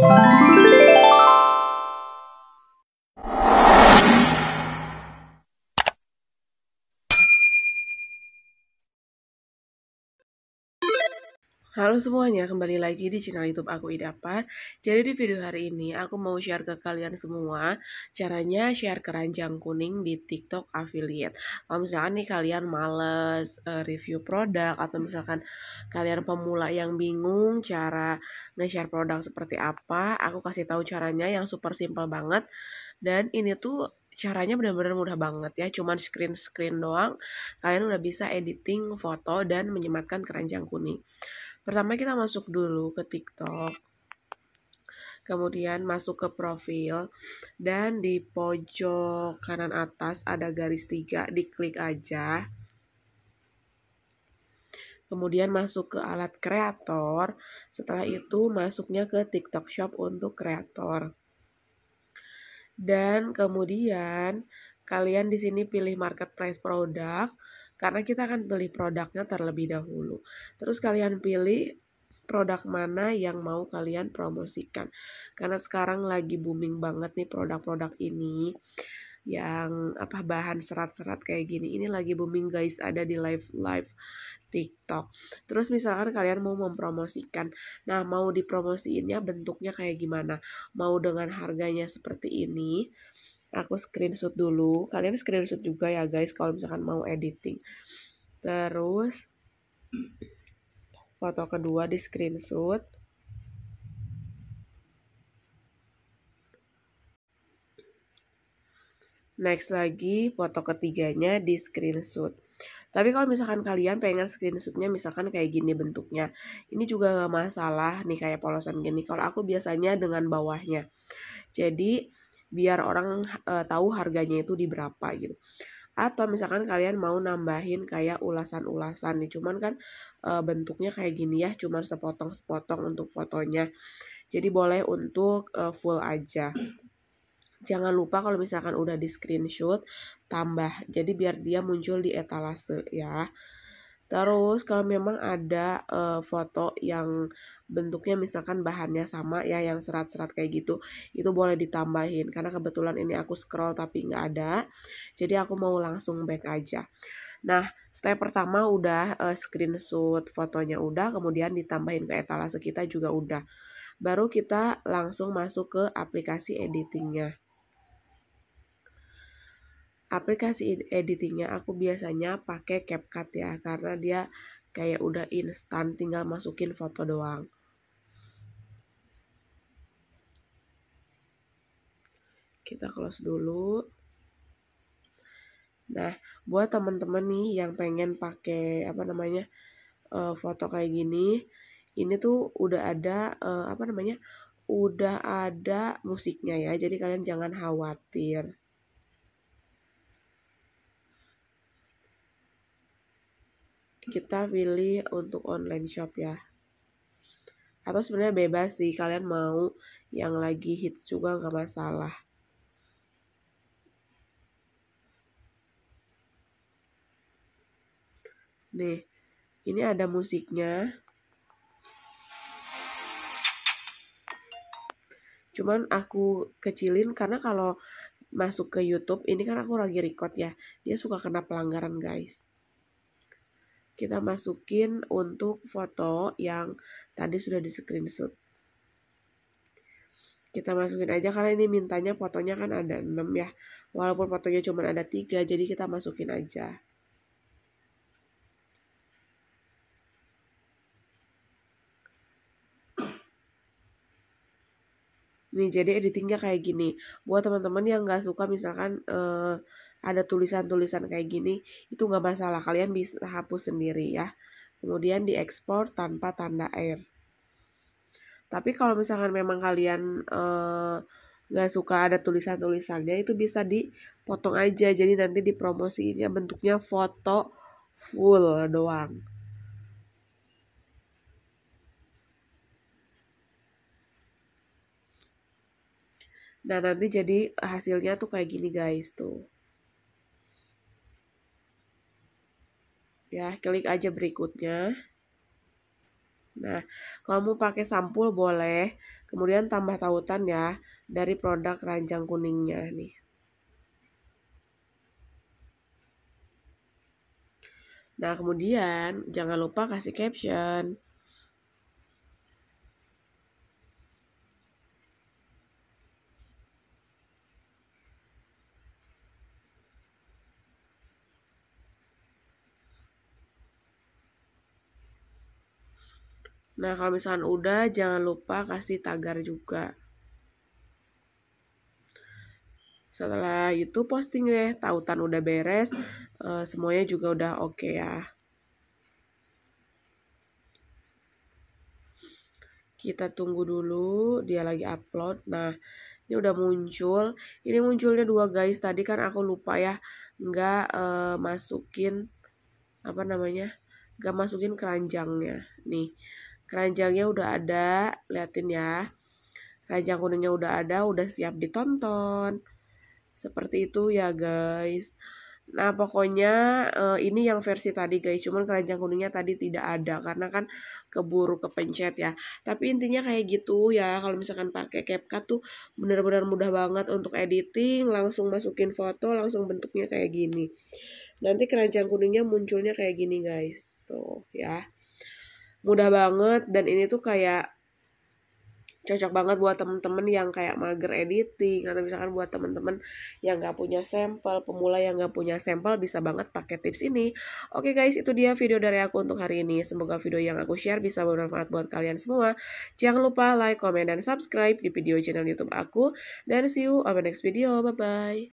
Bye. Halo semuanya, kembali lagi di channel YouTube aku idapar Jadi di video hari ini aku mau share ke kalian semua caranya share keranjang kuning di TikTok affiliate. Kalau misalkan nih kalian males eh, review produk atau misalkan kalian pemula yang bingung cara nge-share produk seperti apa, aku kasih tahu caranya yang super simple banget. Dan ini tuh caranya benar-benar mudah banget ya cuman screen screen doang kalian udah bisa editing foto dan menyematkan keranjang kuning Pertama kita masuk dulu ke TikTok. Kemudian masuk ke profil dan di pojok kanan atas ada garis tiga, diklik aja. Kemudian masuk ke alat kreator. Setelah itu masuknya ke TikTok Shop untuk kreator. Dan kemudian kalian di sini pilih marketplace produk karena kita akan beli produknya terlebih dahulu. Terus kalian pilih produk mana yang mau kalian promosikan. Karena sekarang lagi booming banget nih produk-produk ini yang apa bahan serat-serat kayak gini. Ini lagi booming guys, ada di live live TikTok. Terus misalkan kalian mau mempromosikan, nah mau dipromosiinnya bentuknya kayak gimana? Mau dengan harganya seperti ini aku screenshot dulu kalian screenshot juga ya guys kalau misalkan mau editing terus foto kedua di screenshot next lagi foto ketiganya di screenshot. Tapi kalau misalkan kalian pengen screenshotnya misalkan kayak gini bentuknya, ini juga gak masalah nih kayak polosan gini. Kalau aku biasanya dengan bawahnya. Jadi biar orang uh, tahu harganya itu di berapa gitu atau misalkan kalian mau nambahin kayak ulasan-ulasan nih cuman kan e, bentuknya kayak gini ya cuman sepotong-sepotong untuk fotonya jadi boleh untuk e, full aja jangan lupa kalau misalkan udah di screenshot tambah jadi biar dia muncul di etalase ya terus kalau memang ada e, foto yang bentuknya misalkan bahannya sama ya yang serat-serat kayak gitu itu boleh ditambahin karena kebetulan ini aku scroll tapi nggak ada jadi aku mau langsung back aja nah step pertama udah uh, screenshot fotonya udah kemudian ditambahin ke etalase kita juga udah baru kita langsung masuk ke aplikasi editingnya aplikasi editingnya aku biasanya pakai CapCut ya karena dia kayak udah instan tinggal masukin foto doang kita close dulu nah buat teman-teman nih yang pengen pakai apa namanya eh, foto kayak gini ini tuh udah ada eh, apa namanya udah ada musiknya ya jadi kalian jangan khawatir kita pilih untuk online shop ya atau sebenarnya bebas sih kalian mau yang lagi hits juga nggak masalah Nih, ini ada musiknya. Cuman aku kecilin karena kalau masuk ke YouTube, ini kan aku lagi record ya. Dia suka kena pelanggaran, guys. Kita masukin untuk foto yang tadi sudah di screenshot. Kita masukin aja karena ini mintanya fotonya kan ada 6 ya. Walaupun fotonya cuma ada 3, jadi kita masukin aja. Nih jadi editingnya kayak gini. Buat teman-teman yang nggak suka misalkan uh, ada tulisan-tulisan kayak gini, itu nggak masalah. Kalian bisa hapus sendiri ya. Kemudian diekspor tanpa tanda air. Tapi kalau misalkan memang kalian uh, suka ada tulisan-tulisannya itu bisa dipotong aja jadi nanti dipromosiinnya bentuknya foto full doang Nah, nanti jadi hasilnya tuh kayak gini guys tuh. Ya, klik aja berikutnya. Nah, kalau mau pakai sampul boleh, kemudian tambah tautan ya dari produk ranjang kuningnya nih. Nah, kemudian jangan lupa kasih caption. Nah, kalau misalkan udah, jangan lupa kasih tagar juga. Setelah itu posting deh, tautan udah beres, eh, semuanya juga udah oke okay ya. Kita tunggu dulu, dia lagi upload. Nah, ini udah muncul. Ini munculnya dua guys, tadi kan aku lupa ya, nggak uh, masukin, apa namanya, nggak masukin keranjangnya. Nih, keranjangnya udah ada liatin ya keranjang kuningnya udah ada udah siap ditonton seperti itu ya guys Nah, pokoknya uh, ini yang versi tadi guys, cuman keranjang kuningnya tadi tidak ada karena kan keburu kepencet ya. Tapi intinya kayak gitu ya, kalau misalkan pakai CapCut tuh benar-benar mudah banget untuk editing, langsung masukin foto, langsung bentuknya kayak gini. Nanti keranjang kuningnya munculnya kayak gini guys. Tuh ya mudah banget dan ini tuh kayak cocok banget buat temen-temen yang kayak mager editing atau misalkan buat temen-temen yang nggak punya sampel pemula yang nggak punya sampel bisa banget pakai tips ini oke guys itu dia video dari aku untuk hari ini semoga video yang aku share bisa bermanfaat buat kalian semua jangan lupa like comment dan subscribe di video channel youtube aku dan see you on my next video bye bye